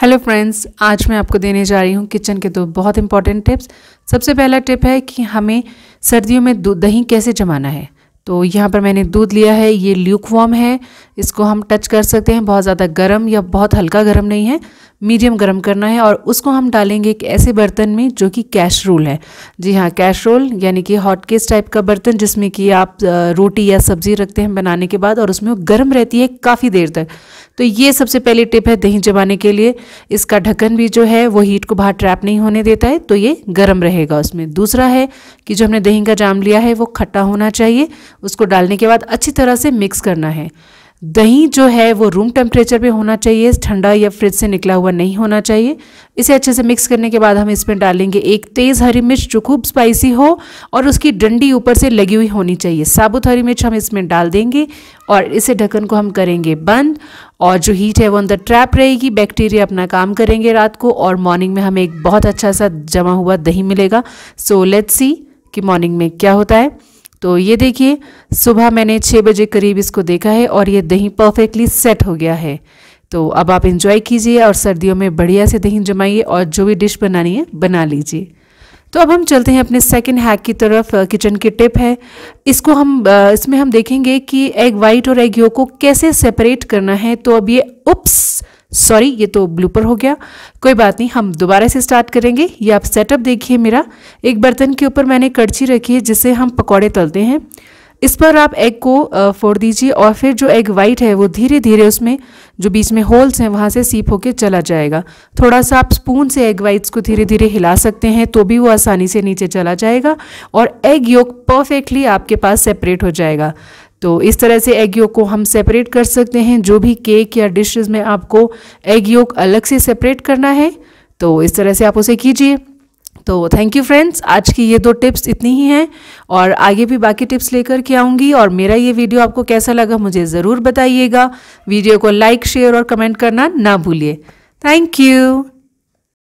hello friends आज मैं आपको देने जा रही हूँ किचन के दो बहुत इंपॉर्टेंट टिप्स सबसे पहला टिप है कि हमें सर्दियों में दही कैसे जमाना है तो यहाँ पर मैंने दूध लिया है ये ल्यूक वॉम है इसको हम टच कर सकते हैं बहुत ज़्यादा गर्म या बहुत हल्का गर्म नहीं है मीडियम गर्म करना है और उसको हम डालेंगे एक ऐसे बर्तन में जो कि रोल है जी हाँ कैशरोल यानी कि हॉट केस टाइप का बर्तन जिसमें कि आप रोटी या सब्ज़ी रखते हैं बनाने के बाद और उसमें गर्म रहती है काफ़ी देर तक तो ये सबसे पहली टिप है दही जमाने के लिए इसका ढक्कन भी जो है वो हीट को बाहर ट्रैप नहीं होने देता है तो ये गर्म रहेगा उसमें दूसरा है कि जो हमने दही का जाम लिया है वो खट्टा होना चाहिए उसको डालने के बाद अच्छी तरह से मिक्स करना है दही जो है वो रूम टेम्परेचर पे होना चाहिए ठंडा या फ्रिज से निकला हुआ नहीं होना चाहिए इसे अच्छे से मिक्स करने के बाद हम इसमें डालेंगे एक तेज़ हरी मिर्च जो खूब स्पाइसी हो और उसकी डंडी ऊपर से लगी हुई होनी चाहिए साबुत हरी मिर्च हम इसमें डाल देंगे और इसे ढक्कन को हम करेंगे बंद और जो हीट है वो अंदर ट्रैप रहेगी बैक्टीरिया अपना काम करेंगे रात को और मॉर्निंग में हमें एक बहुत अच्छा सा जमा हुआ दही मिलेगा सो लेट्स सी कि मॉर्निंग में क्या होता है तो ये देखिए सुबह मैंने छः बजे करीब इसको देखा है और ये दही परफेक्टली सेट हो गया है तो अब आप इंजॉय कीजिए और सर्दियों में बढ़िया से दही जमाइए और जो भी डिश बनानी है बना लीजिए तो अब हम चलते हैं अपने सेकंड हैक की तरफ किचन की टिप है इसको हम इसमें हम देखेंगे कि एग वाइट और एग यो को कैसे सेपरेट करना है तो अब ये उप्स सॉरी ये तो ब्लूपर हो गया कोई बात नहीं हम दोबारा से स्टार्ट करेंगे ये आप सेटअप देखिए मेरा एक बर्तन के ऊपर मैंने कड़छी रखी है जिससे हम पकौड़े तलते हैं इस पर आप एग को फोड़ दीजिए और फिर जो एग वाइट है वो धीरे धीरे उसमें जो बीच में होल्स हैं वहाँ से सीप होके चला जाएगा थोड़ा सा आप स्पून से एग वाइट्स को धीरे धीरे हिला सकते हैं तो भी वो आसानी से नीचे चला जाएगा और एग योग परफेक्टली आपके पास सेपरेट हो जाएगा तो इस तरह से एग योग को हम सेपरेट कर सकते हैं जो भी केक या डिशेज में आपको एग योग अलग से सेपरेट करना है तो इस तरह से आप उसे कीजिए तो थैंक यू फ्रेंड्स आज की ये दो टिप्स इतनी ही हैं और आगे भी बाकी टिप्स लेकर के आऊँगी और मेरा ये वीडियो आपको कैसा लगा मुझे ज़रूर बताइएगा वीडियो को लाइक शेयर और कमेंट करना ना भूलिए थैंक यू